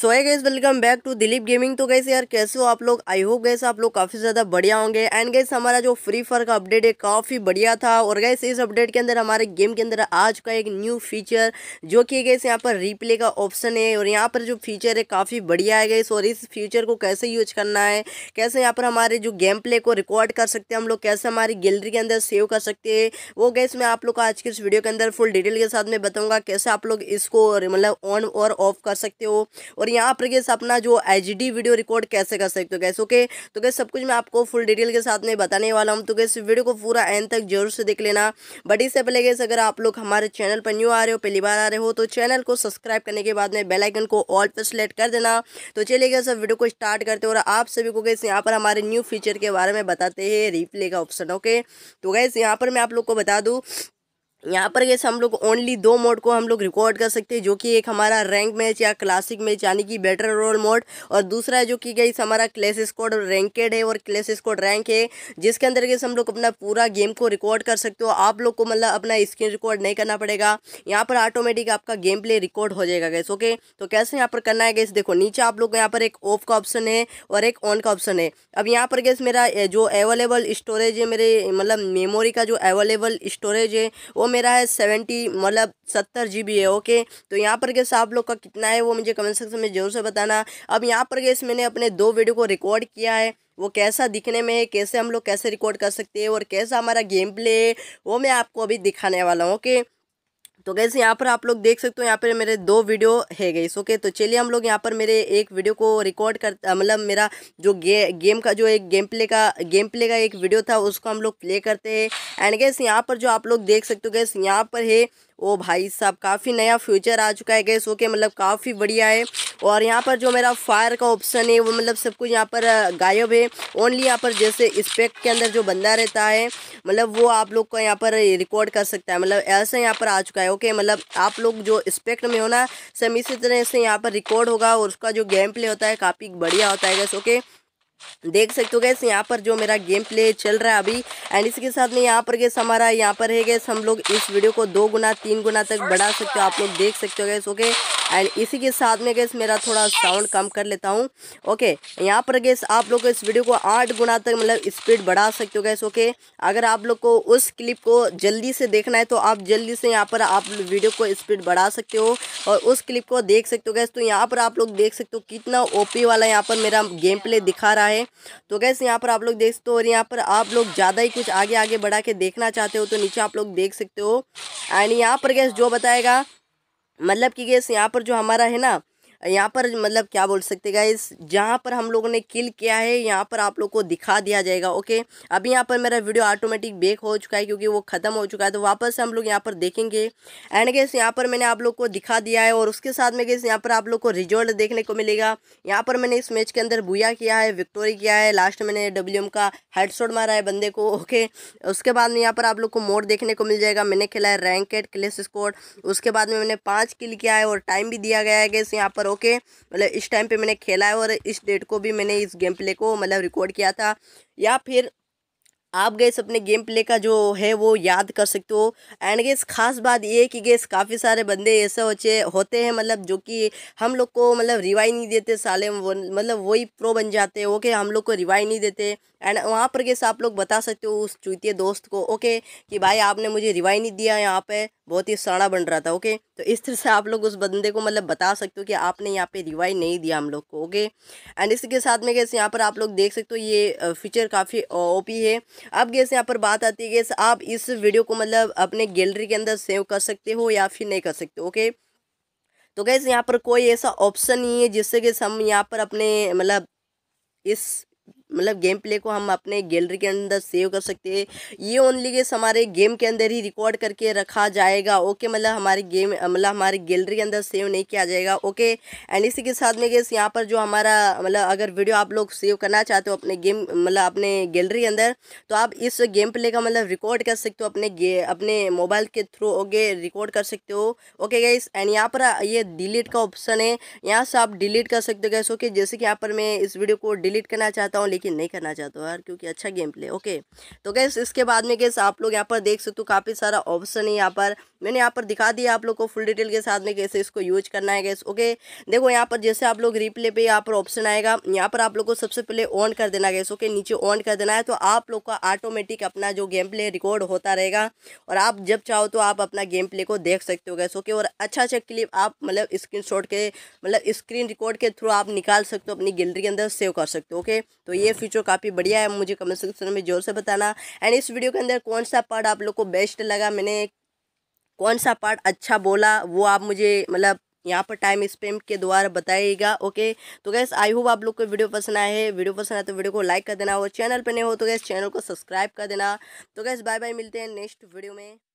सो है guys welcome back to Dilip gaming तो guys यार कैसे हो आप लोग आई होप गैस आप लोग काफ़ी ज़्यादा बढ़िया होंगे एंड गैस हमारा जो फ्री फायर का अपडेट है काफ़ी बढ़िया था और गैस इस अपडेट के अंदर हमारे गेम के अंदर आज का एक न्यू फीचर जो कि गैस यहाँ पर रीप्ले का ऑप्शन है और यहाँ पर जो फीचर है काफ़ी बढ़िया है गैस और इस फीचर को कैसे यूज करना है कैसे यहाँ पर हमारे जो गेम प्ले को रिकॉर्ड कर सकते हैं हम लोग कैसे हमारी गैलरी के अंदर सेव कर सकते हैं वो गैस मैं आप लोग को आज के इस वीडियो के अंदर फुल डिटेल के साथ में बताऊँगा कैसे आप लोग इसको मतलब ऑन और ऑफ कर सकते हो और यहाँ पर गैस अपना जो एच वीडियो रिकॉर्ड कैसे कर सकते हो गैस ओके तो गैस सब कुछ मैं आपको फुल डिटेल के साथ में बताने वाला हूँ तो गैस वीडियो को पूरा एंड तक जरूर से देख लेना बट इससे पहले गैस अगर आप लोग हमारे चैनल पर न्यू आ रहे हो पहली बार आ रहे हो तो चैनल को सब्सक्राइब करने के बाद में बेलाइकन को ऑल पर सेलेक्ट कर देना तो चलिए गए सब वीडियो को स्टार्ट करते हो और आप सभी को गैस यहाँ पर हमारे न्यू फीचर के बारे में बताते हैं रिप्ले का ऑप्शन ओके तो गैस यहाँ पर मैं आप लोग को बता दूँ यहाँ पर गैस हम लोग ओनली दो मोड को हम लोग रिकॉर्ड कर सकते हैं जो कि एक हमारा रैंक मैच या क्लासिक मैच यानी कि बेटर रोल मोड और दूसरा है जो कि गई हमारा क्लेस स्कॉड रैंकेड है और क्लेस स्कॉड रैंक है जिसके अंदर गैस हम लोग अपना पूरा गेम को रिकॉर्ड कर सकते हो आप लोग को मतलब अपना स्क्रीन रिकॉर्ड नहीं करना पड़ेगा यहाँ पर ऑटोमेटिक आपका गेम प्ले रिकॉर्ड हो जाएगा गैस ओके तो कैसे यहाँ पर करना है गैस देखो नीचे आप लोग यहाँ पर एक ऑफ का ऑप्शन है और एक ऑन का ऑप्शन है अब यहाँ पर गैस मेरा जो अवेलेबल स्टोरेज है मेरे मतलब मेमोरी का जो अवेलेबल स्टोरेज है वो मेरा है सेवेंटी मतलब सत्तर जी बी है ओके तो यहाँ पर गैस आप लोग का कितना है वो मुझे कमेंट सेक्शन में ज़रूर से बताना अब यहाँ पर गैस मैंने अपने दो वीडियो को रिकॉर्ड किया है वो कैसा दिखने में है कैसे हम लोग कैसे रिकॉर्ड कर सकते हैं और कैसा हमारा गेम प्ले है वो मैं आपको अभी दिखाने वाला हूँ ओके तो गैस यहाँ पर आप लोग देख सकते हो यहाँ पर मेरे दो वीडियो है गई ओके तो चलिए हम लोग यहाँ पर मेरे एक वीडियो को रिकॉर्ड कर मतलब मेरा जो गे गेम का जो एक गेम प्ले का गेम प्ले का एक वीडियो था उसको हम लोग प्ले करते हैं एंड गैस यहाँ पर जो आप लोग देख सकते हो गैस यहाँ पर है ओ भाई साहब काफ़ी नया फ्यूचर आ चुका है गैस ओके मतलब काफ़ी बढ़िया है और यहाँ पर जो मेरा फायर का ऑप्शन है वो मतलब सब कुछ यहाँ पर गायब है ओनली यहाँ पर जैसे स्पेक के अंदर जो बंदा रहता है मतलब वो आप लोग को यहाँ पर रिकॉर्ड कर सकता है मतलब ऐसे यहाँ पर आ चुका है ओके मतलब आप लोग जो स्पेक्ट में हो ना सेम इसी तरह से यहाँ पर रिकॉर्ड होगा और उसका जो गेम प्ले होता है काफ़ी बढ़िया होता है गैस ओके देख सकते हो गैस यहाँ पर जो मेरा गेम प्ले चल रहा है अभी एंड इसके साथ में यहाँ पर गैस हमारा यहाँ पर है गैस हम लोग इस वीडियो को दो गुना तीन गुना तक बढ़ा सकते हो आप लोग देख सकते हो गैस ओके एंड इसी के साथ में गैस मेरा थोड़ा साउंड कम कर लेता हूँ ओके यहाँ पर गैस आप लोग इस वीडियो को आठ गुना तक मतलब स्पीड बढ़ा सकते हो गैस ओके अगर आप लोग को उस क्लिप को जल्दी से देखना है तो आप जल्दी से यहाँ पर आप वीडियो को स्पीड बढ़ा सकते हो और उस क्लिप को देख सकते हो गैस तो यहाँ पर आप लोग देख सकते हो कितना ओ वाला यहाँ पर मेरा गेम प्ले दिखा रहा है तो गैस यहाँ पर आप लोग देख सकते हो और यहाँ पर आप लोग ज़्यादा ही कुछ आगे आगे बढ़ा के देखना चाहते हो तो नीचे आप लोग देख सकते हो एंड यहाँ पर गैस जो बताएगा मतलब कि गैस यहाँ पर जो हमारा है ना यहाँ पर मतलब क्या बोल सकते गाइस जहाँ पर हम लोगों ने किल किया है यहाँ पर आप लोग को दिखा दिया जाएगा ओके अभी यहाँ पर मेरा वीडियो ऑटोमेटिक बेक हो चुका है क्योंकि वो ख़त्म हो चुका है तो वापस हम लोग यहाँ पर देखेंगे एंड गेस यहाँ पर मैंने आप लोग को दिखा दिया है और उसके साथ में गेस यहाँ पर आप लोग को रिजल्ट देखने को मिलेगा यहाँ पर मैंने इस मैच के अंदर बुया किया है विक्टोरी किया है लास्ट मैंने डब्ल्यू का हेडशॉट मारा है बंदे को ओके उसके बाद में यहाँ पर आप लोग को मोड देखने को मिल जाएगा मैंने खेला है रैंकेड क्लेस स्कोर उसके बाद में मैंने पाँच किल किया है और टाइम भी दिया गया है गेस यहाँ पर ओके के मतलब इस टाइम पे मैंने खेला है और इस डेट को भी मैंने इस गेम प्ले को मतलब रिकॉर्ड किया था या फिर आप गैस अपने गेम प्ले का जो है वो याद कर सकते हो एंड गैस खास बात ये है कि गैस काफ़ी सारे बंदे ऐसे होते होते हैं मतलब जो कि हम लोग को मतलब रिवाई नहीं देते साले वो, मतलब वही प्रो बन जाते हैं ओके हम लोग को रिवाई नहीं देते एंड वहाँ पर गैस आप लोग बता सकते हो उस चूतिए दोस्त को ओके कि भाई आपने मुझे रिवाई नहीं दिया यहाँ पर बहुत ही सड़ा बन रहा था ओके तो इस तरह से आप लोग उस बंदे को मतलब बता सकते हो कि आपने यहाँ पे रिवाई नहीं दिया हम लोग को ओके एंड इसके साथ में गैस यहाँ पर आप लोग देख सकते हो ये फीचर काफ़ी ओपी है अब गैस यहाँ पर बात आती है गैस आप इस वीडियो को मतलब अपने गैलरी के अंदर सेव कर सकते हो या फिर नहीं कर सकते ओके तो गैस यहाँ पर कोई ऐसा ऑप्शन नहीं है जिससे गैस हम यहाँ पर अपने मतलब इस मतलब गेम प्ले को हम अपने गैलरी के अंदर सेव कर सकते हैं ये ओनली गेस हमारे गेम के अंदर ही रिकॉर्ड करके रखा जाएगा ओके मतलब, मतलब हमारे गेम मतलब हमारी गैलरी के अंदर सेव नहीं किया जाएगा ओके एंड इसी के साथ में गेस यहाँ पर जो हमारा मतलब अगर वीडियो आप लोग सेव करना चाहते हो अपने गेम मतलब अपने गैलरी के अंदर तो आप इस गेम प्ले का मतलब रिकॉर्ड कर सकते हो अपने अपने मोबाइल के थ्रू ओके रिकॉर्ड कर सकते हो ओके गैस एंड यहाँ पर ये डिलीट का ऑप्शन है यहाँ से आप डिलीट कर सकते हो गैस ओके जैसे कि यहाँ पर मैं इस वीडियो को डिलीट करना चाहता हूँ लेकिन नहीं करना चाहता यार क्योंकि अच्छा गेम प्ले ओके तो गैस इसके बाद में गैस आप लोग यहाँ पर देख सकते हो काफ़ी सारा ऑप्शन है यहाँ पर मैंने यहाँ पर दिखा दिया आप लोग को फुल डिटेल के साथ में कैसे इसको यूज करना है गैस ओके देखो यहाँ पर जैसे आप लोग रिप्ले पे यहाँ पर ऑप्शन आएगा यहाँ पर आप लोग को सबसे पहले ऑन कर देना गैस ओके नीचे ऑन कर देना है तो आप लोग का ऑटोमेटिक अपना जो गेम प्ले रिकॉर्ड होता रहेगा और आप जब चाहो तो आप अपना गेम प्ले को देख सकते हो गैस ओके और अच्छा अच्छा क्लिप आप मतलब स्क्रीन के मतलब स्क्रीन रिकॉर्ड के थ्रू आप निकाल सकते हो अपनी गैलरी के अंदर सेव कर सकते हो ओके तो ये ये फीचर काफ़ी बढ़िया है मुझे कमेंट सेक्शन में जोर से बताना एंड इस वीडियो के अंदर कौन सा पार्ट आप लोग को बेस्ट लगा मैंने कौन सा पार्ट अच्छा बोला वो आप मुझे मतलब यहाँ पर टाइम स्पेम के द्वारा बताइएगा ओके तो गैस आई होप आप लोग को वीडियो पसंद आए है वीडियो पसंद आए तो वीडियो को लाइक कर देना और चैनल पर नहीं हो तो गैस चैनल को सब्सक्राइब कर देना तो गैस बाय बाय मिलते हैं नेक्स्ट वीडियो में